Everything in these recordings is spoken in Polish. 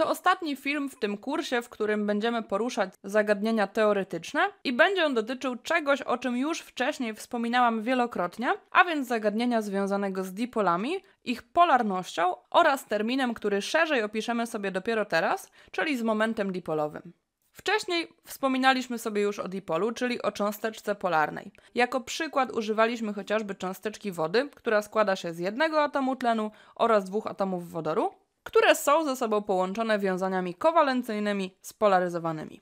To ostatni film w tym kursie, w którym będziemy poruszać zagadnienia teoretyczne i będzie on dotyczył czegoś, o czym już wcześniej wspominałam wielokrotnie, a więc zagadnienia związanego z dipolami, ich polarnością oraz terminem, który szerzej opiszemy sobie dopiero teraz, czyli z momentem dipolowym. Wcześniej wspominaliśmy sobie już o dipolu, czyli o cząsteczce polarnej. Jako przykład używaliśmy chociażby cząsteczki wody, która składa się z jednego atomu tlenu oraz dwóch atomów wodoru, które są ze sobą połączone wiązaniami kowalencyjnymi spolaryzowanymi.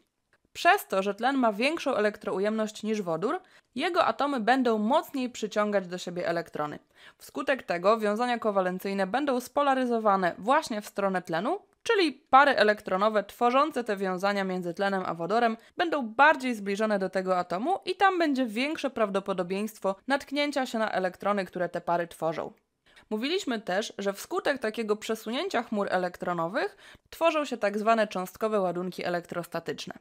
Przez to, że tlen ma większą elektroujemność niż wodór, jego atomy będą mocniej przyciągać do siebie elektrony. Wskutek tego wiązania kowalencyjne będą spolaryzowane właśnie w stronę tlenu, czyli pary elektronowe tworzące te wiązania między tlenem a wodorem będą bardziej zbliżone do tego atomu i tam będzie większe prawdopodobieństwo natknięcia się na elektrony, które te pary tworzą. Mówiliśmy też, że wskutek takiego przesunięcia chmur elektronowych tworzą się tak zwane cząstkowe ładunki elektrostatyczne.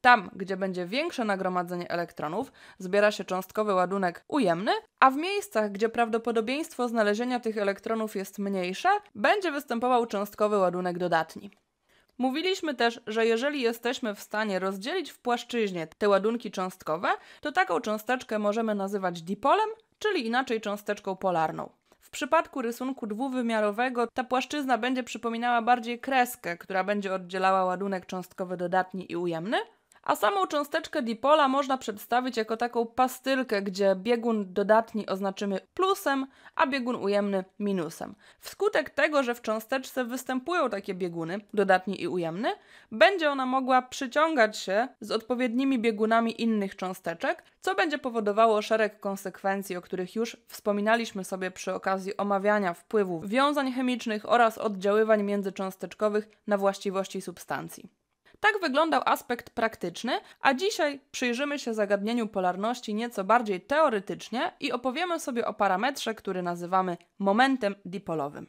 Tam, gdzie będzie większe nagromadzenie elektronów, zbiera się cząstkowy ładunek ujemny, a w miejscach, gdzie prawdopodobieństwo znalezienia tych elektronów jest mniejsze, będzie występował cząstkowy ładunek dodatni. Mówiliśmy też, że jeżeli jesteśmy w stanie rozdzielić w płaszczyźnie te ładunki cząstkowe, to taką cząsteczkę możemy nazywać dipolem, czyli inaczej cząsteczką polarną przypadku rysunku dwuwymiarowego ta płaszczyzna będzie przypominała bardziej kreskę, która będzie oddzielała ładunek cząstkowy dodatni i ujemny, a samą cząsteczkę dipola można przedstawić jako taką pastylkę, gdzie biegun dodatni oznaczymy plusem, a biegun ujemny minusem. Wskutek tego, że w cząsteczce występują takie bieguny, dodatni i ujemny, będzie ona mogła przyciągać się z odpowiednimi biegunami innych cząsteczek, co będzie powodowało szereg konsekwencji, o których już wspominaliśmy sobie przy okazji omawiania wpływu wiązań chemicznych oraz oddziaływań międzycząsteczkowych na właściwości substancji. Tak wyglądał aspekt praktyczny, a dzisiaj przyjrzymy się zagadnieniu polarności nieco bardziej teoretycznie i opowiemy sobie o parametrze, który nazywamy momentem dipolowym.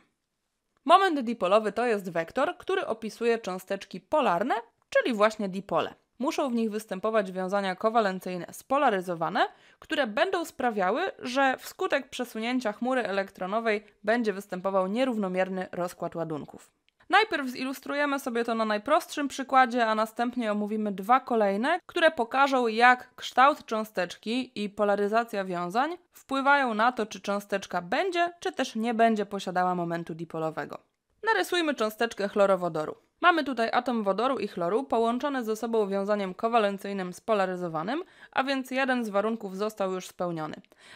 Moment dipolowy to jest wektor, który opisuje cząsteczki polarne, czyli właśnie dipole. Muszą w nich występować wiązania kowalencyjne spolaryzowane, które będą sprawiały, że wskutek przesunięcia chmury elektronowej będzie występował nierównomierny rozkład ładunków. Najpierw zilustrujemy sobie to na najprostszym przykładzie, a następnie omówimy dwa kolejne, które pokażą, jak kształt cząsteczki i polaryzacja wiązań wpływają na to, czy cząsteczka będzie, czy też nie będzie posiadała momentu dipolowego. Narysujmy cząsteczkę chlorowodoru. Mamy tutaj atom wodoru i chloru połączone ze sobą wiązaniem kowalencyjnym spolaryzowanym, a więc jeden z warunków został już spełniony.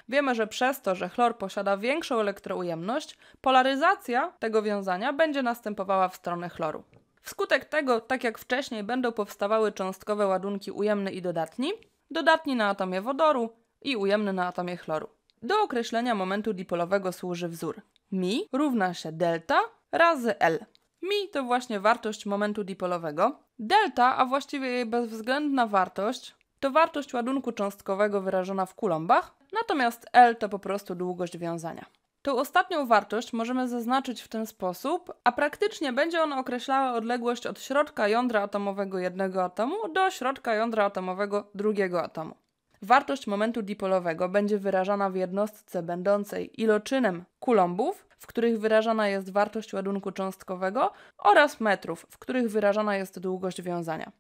Wiemy, że przez to, że chlor posiada większą elektroujemność, polaryzacja tego wiązania będzie następowała w stronę chloru. Wskutek tego, tak jak wcześniej, będą powstawały cząstkowe ładunki ujemny i dodatni, dodatni na atomie wodoru i ujemny na atomie chloru. Do określenia momentu dipolowego służy wzór. Mi równa się delta razy L. Mi to właśnie wartość momentu dipolowego. Delta, a właściwie jej bezwzględna wartość, to wartość ładunku cząstkowego wyrażona w kulombach, natomiast L to po prostu długość wiązania. Tą ostatnią wartość możemy zaznaczyć w ten sposób, a praktycznie będzie ona określała odległość od środka jądra atomowego jednego atomu do środka jądra atomowego drugiego atomu. Wartość momentu dipolowego będzie wyrażana w jednostce będącej iloczynem kulombów, w których wyrażana jest wartość ładunku cząstkowego oraz metrów, w których wyrażana jest długość wiązania.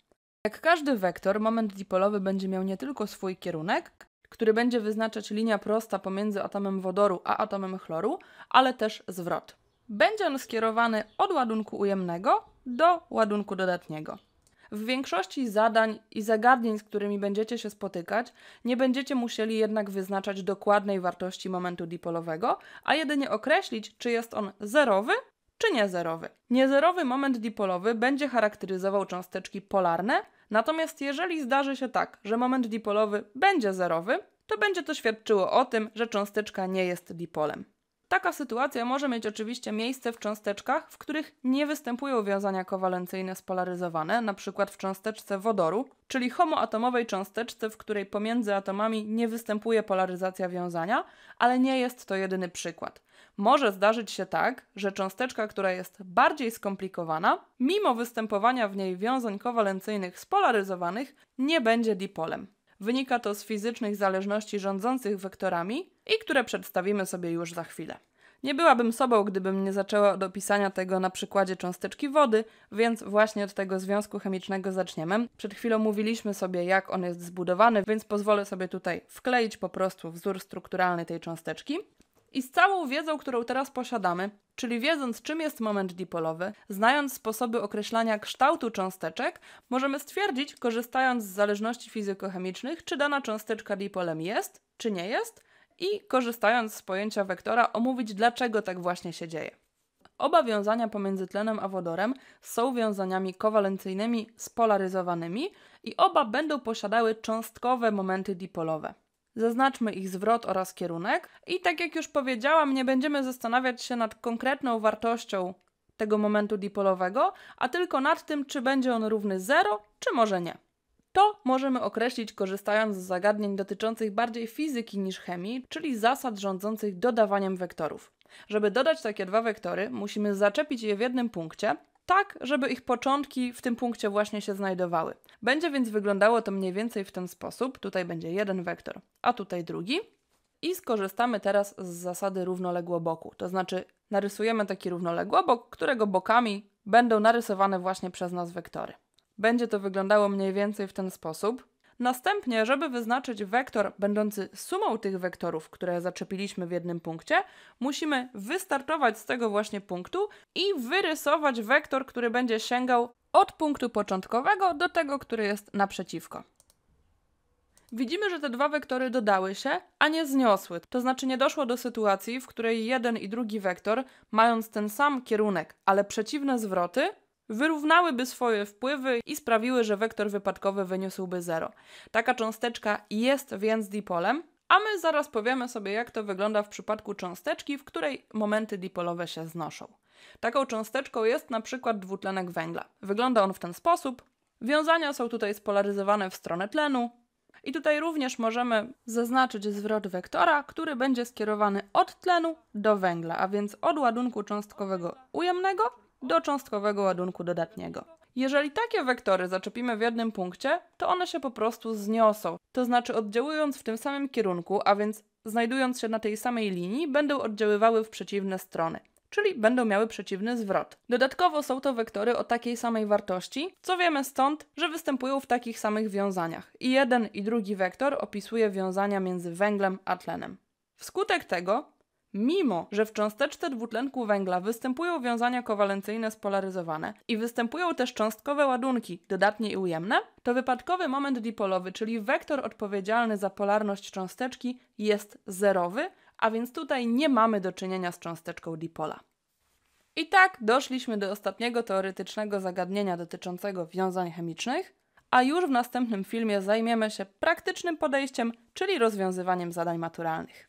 Jak każdy wektor, moment dipolowy będzie miał nie tylko swój kierunek, który będzie wyznaczać linia prosta pomiędzy atomem wodoru a atomem chloru, ale też zwrot. Będzie on skierowany od ładunku ujemnego do ładunku dodatniego. W większości zadań i zagadnień, z którymi będziecie się spotykać, nie będziecie musieli jednak wyznaczać dokładnej wartości momentu dipolowego, a jedynie określić, czy jest on zerowy czy niezerowy. Niezerowy moment dipolowy będzie charakteryzował cząsteczki polarne, natomiast jeżeli zdarzy się tak, że moment dipolowy będzie zerowy, to będzie to świadczyło o tym, że cząsteczka nie jest dipolem. Taka sytuacja może mieć oczywiście miejsce w cząsteczkach, w których nie występują wiązania kowalencyjne spolaryzowane, np. w cząsteczce wodoru, czyli homoatomowej cząsteczce, w której pomiędzy atomami nie występuje polaryzacja wiązania, ale nie jest to jedyny przykład. Może zdarzyć się tak, że cząsteczka, która jest bardziej skomplikowana, mimo występowania w niej wiązań kowalencyjnych spolaryzowanych, nie będzie dipolem. Wynika to z fizycznych zależności rządzących wektorami i które przedstawimy sobie już za chwilę. Nie byłabym sobą, gdybym nie zaczęła od opisania tego na przykładzie cząsteczki wody, więc właśnie od tego związku chemicznego zaczniemy. Przed chwilą mówiliśmy sobie, jak on jest zbudowany, więc pozwolę sobie tutaj wkleić po prostu wzór strukturalny tej cząsteczki. I z całą wiedzą, którą teraz posiadamy, czyli wiedząc czym jest moment dipolowy, znając sposoby określania kształtu cząsteczek, możemy stwierdzić, korzystając z zależności fizykochemicznych, czy dana cząsteczka dipolem jest, czy nie jest, i korzystając z pojęcia wektora, omówić dlaczego tak właśnie się dzieje. Oba wiązania pomiędzy tlenem a wodorem są wiązaniami kowalencyjnymi spolaryzowanymi i oba będą posiadały cząstkowe momenty dipolowe. Zaznaczmy ich zwrot oraz kierunek i tak jak już powiedziałam, nie będziemy zastanawiać się nad konkretną wartością tego momentu dipolowego, a tylko nad tym, czy będzie on równy 0, czy może nie. To możemy określić korzystając z zagadnień dotyczących bardziej fizyki niż chemii, czyli zasad rządzących dodawaniem wektorów. Żeby dodać takie dwa wektory, musimy zaczepić je w jednym punkcie, tak, żeby ich początki w tym punkcie właśnie się znajdowały. Będzie więc wyglądało to mniej więcej w ten sposób. Tutaj będzie jeden wektor, a tutaj drugi. I skorzystamy teraz z zasady równoległoboku, to znaczy narysujemy taki równoległobok, którego bokami będą narysowane właśnie przez nas wektory. Będzie to wyglądało mniej więcej w ten sposób. Następnie, żeby wyznaczyć wektor będący sumą tych wektorów, które zaczepiliśmy w jednym punkcie, musimy wystartować z tego właśnie punktu i wyrysować wektor, który będzie sięgał od punktu początkowego do tego, który jest naprzeciwko. Widzimy, że te dwa wektory dodały się, a nie zniosły. To znaczy nie doszło do sytuacji, w której jeden i drugi wektor, mając ten sam kierunek, ale przeciwne zwroty, wyrównałyby swoje wpływy i sprawiły, że wektor wypadkowy wyniósłby zero. Taka cząsteczka jest więc dipolem, a my zaraz powiemy sobie, jak to wygląda w przypadku cząsteczki, w której momenty dipolowe się znoszą. Taką cząsteczką jest na przykład dwutlenek węgla. Wygląda on w ten sposób. Wiązania są tutaj spolaryzowane w stronę tlenu. I tutaj również możemy zaznaczyć zwrot wektora, który będzie skierowany od tlenu do węgla, a więc od ładunku cząstkowego ujemnego do cząstkowego ładunku dodatniego. Jeżeli takie wektory zaczepimy w jednym punkcie, to one się po prostu zniosą, to znaczy oddziałując w tym samym kierunku, a więc znajdując się na tej samej linii, będą oddziaływały w przeciwne strony czyli będą miały przeciwny zwrot. Dodatkowo są to wektory o takiej samej wartości, co wiemy stąd, że występują w takich samych wiązaniach. I jeden i drugi wektor opisuje wiązania między węglem a tlenem. Wskutek tego Mimo, że w cząsteczce dwutlenku węgla występują wiązania kowalencyjne spolaryzowane i występują też cząstkowe ładunki, dodatnie i ujemne, to wypadkowy moment dipolowy, czyli wektor odpowiedzialny za polarność cząsteczki, jest zerowy, a więc tutaj nie mamy do czynienia z cząsteczką dipola. I tak doszliśmy do ostatniego teoretycznego zagadnienia dotyczącego wiązań chemicznych, a już w następnym filmie zajmiemy się praktycznym podejściem, czyli rozwiązywaniem zadań maturalnych.